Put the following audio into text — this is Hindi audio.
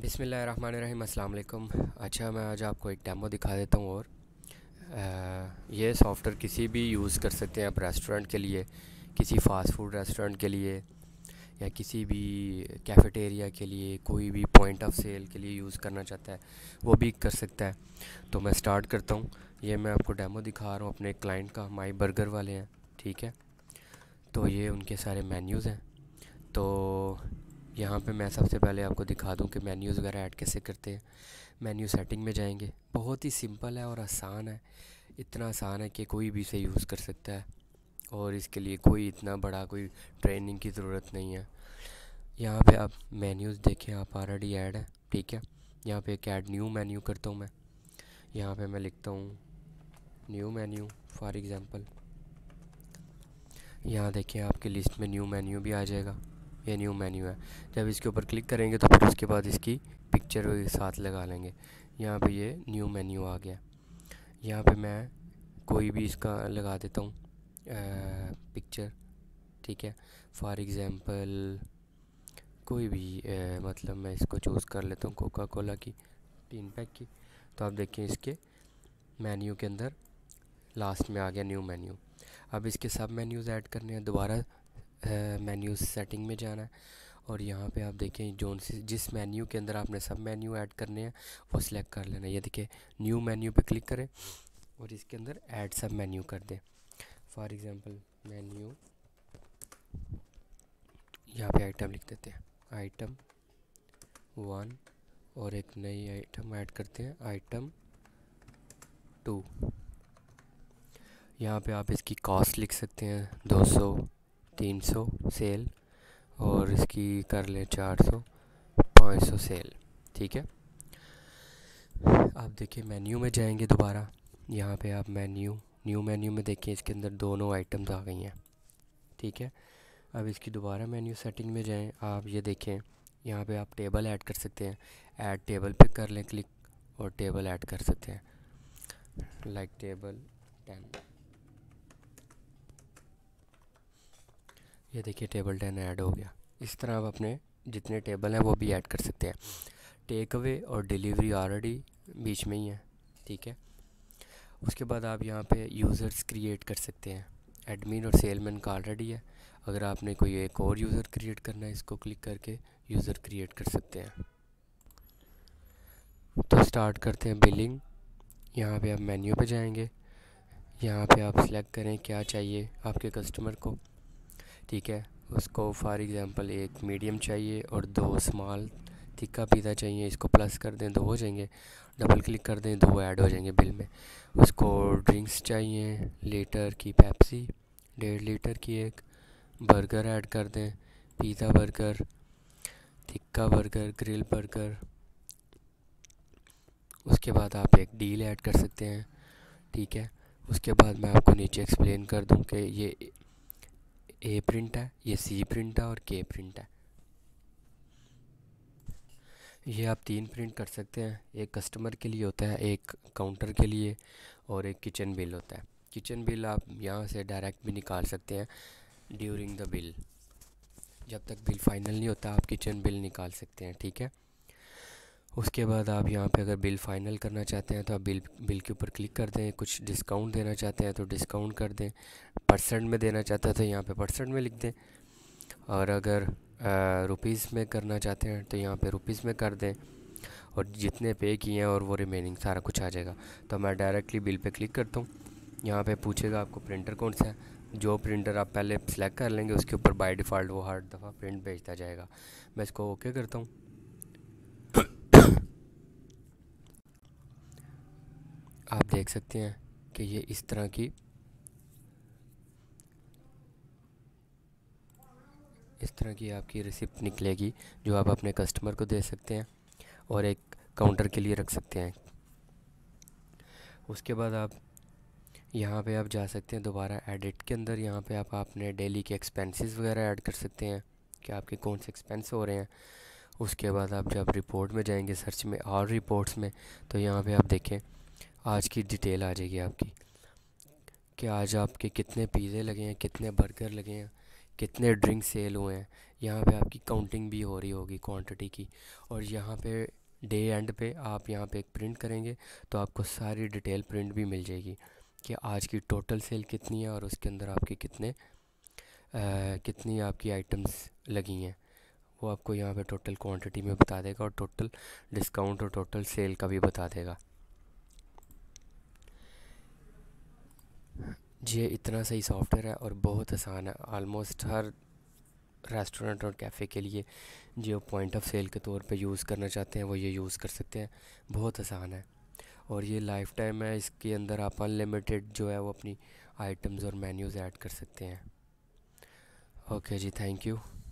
बिसमीम अल्लाम अच्छा मैं आज आपको एक डेमो दिखा देता हूँ और आ, ये सॉफ्टवेयर किसी भी यूज़ कर सकते हैं आप रेस्टोरेंट के लिए किसी फास्ट फूड रेस्टोरेंट के लिए या किसी भी कैफेटेरिया के लिए कोई भी पॉइंट ऑफ सेल के लिए यूज़ करना चाहता है वो भी कर सकता है तो मैं स्टार्ट करता हूँ ये मैं आपको डेमो दिखा रहा हूँ अपने क्लाइंट का माई बर्गर वाले हैं ठीक है तो ये उनके सारे मेन्यूज़ हैं तो यहाँ पे मैं सबसे पहले आपको दिखा दूँ कि मेन्यूज़ वगैरह ऐड कैसे करते हैं मेन्यू सेटिंग में जाएंगे बहुत ही सिंपल है और आसान है इतना आसान है कि कोई भी इसे यूज़ कर सकता है और इसके लिए कोई इतना बड़ा कोई ट्रेनिंग की ज़रूरत नहीं है यहाँ पे आप मेन्यूज़ देखें आप ऑलरेडी ऐड है ठीक है यहाँ पे एक ऐड न्यू मेन्यू करता हूँ मैं यहाँ पे मैं लिखता हूँ न्यू मेन्यू फॉर एग्ज़ाम्पल यहाँ देखें आपके लिस्ट में न्यू मेन्यू भी आ जाएगा ये न्यू मेन्यू है जब इसके ऊपर क्लिक करेंगे तो फिर उसके बाद इसकी पिक्चर के साथ लगा लेंगे यहाँ पे ये न्यू मेन्यू आ गया यहाँ पे मैं कोई भी इसका लगा देता हूँ पिक्चर ठीक है फॉर एग्ज़ाम्पल कोई भी ए, मतलब मैं इसको चूज़ कर लेता हूँ कोका कोला की तीन पैक की तो आप देखें इसके मेन्यू के अंदर लास्ट में आ गया न्यू मेन्यू अब इसके सब मेन्यूज़ ऐड करने हैं दोबारा मेन्यू सेटिंग में जाना है और यहाँ पे आप देखें जो जिस मेन्यू के अंदर आपने सब मेन्यू ऐड करने हैं वो सिलेक्ट कर लेना ये देखिए न्यू मेन्यू पे क्लिक करें और इसके अंदर ऐड सब मेन्यू कर दें फॉर एग्ज़ाम्पल मेन्यू यहाँ पे आइटम लिख देते हैं आइटम वन और एक नई आइटम ऐड करते हैं आइटम टू यहाँ पे आप इसकी कॉस्ट लिख सकते हैं दो सौ तीन सौ सेल और इसकी कर लें चार सौ पाँच सौ सेल ठीक है आप देखिए मेन्यू में जाएंगे दोबारा यहाँ पे आप मेन्यू न्यू मेन्यू में देखिए इसके अंदर दोनों आइटम्स आ गई हैं ठीक है अब इसकी दोबारा मेन्यू सेटिंग में जाएं आप ये देखें यहाँ पे आप टेबल ऐड कर सकते हैं ऐड टेबल पे कर लें क्लिक और टेबल ऐड कर सकते हैं लाइक टेबल टेन ये देखिए टेबल टेन ऐड हो गया इस तरह आप अपने जितने टेबल हैं वो भी ऐड कर सकते हैं टेक अवे और डिलीवरी ऑलरेडी बीच में ही है ठीक है उसके बाद आप यहाँ पे यूज़र्स क्रिएट कर सकते हैं एडमिन और सेलमैन का ऑलरेडी है अगर आपने कोई एक और यूज़र क्रिएट करना है इसको क्लिक करके यूज़र क्रिएट कर सकते हैं तो स्टार्ट करते हैं बिलिंग यहाँ पे आप मेन्यू पे जाएंगे यहाँ पे आप सिलेक्ट करें क्या चाहिए आपके कस्टमर को ठीक है उसको फॉर एग्ज़ाम्पल एक मीडियम चाहिए और दो स्मॉल तिक्का पिज़्ज़ा चाहिए इसको प्लस कर दें दो हो जाएंगे डबल क्लिक कर दें दो ऐड हो जाएंगे बिल में उसको ड्रिंक्स चाहिए लीटर की पैप्सी डेढ़ लीटर की एक बर्गर ऐड कर दें pizza burger tikka burger grill burger उसके बाद आप एक डील ऐड कर सकते हैं ठीक है उसके बाद मैं आपको नीचे एक्सप्लेन कर दूं कि ये ए प्रिंट है ये सी प्रिंट है और के प्रिंट है ये आप तीन प्रिंट कर सकते हैं एक कस्टमर के लिए होता है एक काउंटर के लिए और एक किचन बिल होता है किचन बिल आप यहाँ से डायरेक्ट भी निकाल सकते हैं ड्यूरिंग द बिल जब तक बिल फाइनल नहीं होता आप किचन बिल निकाल सकते हैं ठीक है उसके बाद आप यहाँ पे अगर बिल फाइनल करना चाहते हैं तो आप बिल बिल के ऊपर क्लिक कर दें कुछ डिस्काउंट देना चाहते हैं तो डिस्काउंट कर दें परसेंट में देना चाहते हैं तो यहाँ पे परसेंट में लिख दें और अगर रुपीज़ में करना चाहते हैं तो यहाँ पे रुपीज़ में कर दें और जितने पे किए हैं और वो रिमेनिंग सारा कुछ आ जाएगा तो मैं डायरेक्टली बिल पर क्लिक करता हूँ यहाँ पर पूछेगा आपको प्रिंटर कौन सा है जो प्रिंटर आप पहले सेलेक्ट कर लेंगे उसके ऊपर बाई डिफ़ॉल्ट वो हर दफ़ा प्रिंट भेजता जाएगा मैं इसको ओके करता हूँ आप देख सकते हैं कि ये इस तरह की इस तरह की आपकी रिसिप्ट निकलेगी जो आप अपने कस्टमर को दे सकते हैं और एक काउंटर के लिए रख सकते हैं उसके बाद आप यहाँ पे आप जा सकते हैं दोबारा एडिट के अंदर यहाँ पे आप अपने डेली के एक्सपेंसेस वगैरह ऐड कर सकते हैं कि आपके कौन से एक्सपेंस हो रहे हैं उसके बाद आप जब रिपोर्ट में जाएंगे सर्च में और रिपोर्ट्स में तो यहाँ पे आप देखें आज की डिटेल आ जाएगी आपकी कि आज आपके कितने पिज़्ज़े लगे हैं कितने बर्गर लगे हैं कितने ड्रिंक सेल हुए हैं यहाँ पे आपकी काउंटिंग भी हो रही होगी क्वांटिटी की और यहाँ पे डे एंड पे आप यहाँ पे एक प्रिंट करेंगे तो आपको सारी डिटेल प्रिंट भी मिल जाएगी कि आज की टोटल सेल कितनी है और उसके अंदर आपके कितने आ, कितनी आपकी आइटम्स लगी हैं वो आपको यहाँ पे टोटल क्वांटिटी में बता देगा और टोटल डिस्काउंट और टोटल सेल का भी बता देगा जी इतना सही सॉफ्टवेयर है और बहुत आसान है आलमोस्ट हर रेस्टोरेंट और कैफ़े के लिए जो पॉइंट ऑफ सेल के तौर पे यूज़ करना चाहते हैं वो ये यूज़ कर सकते हैं बहुत आसान है और ये लाइफ टाइम है इसके अंदर आप अनलिमिटेड जो है वो अपनी आइटम्स और मेन्यूज़ ऐड कर सकते हैं ओके जी थैंक यू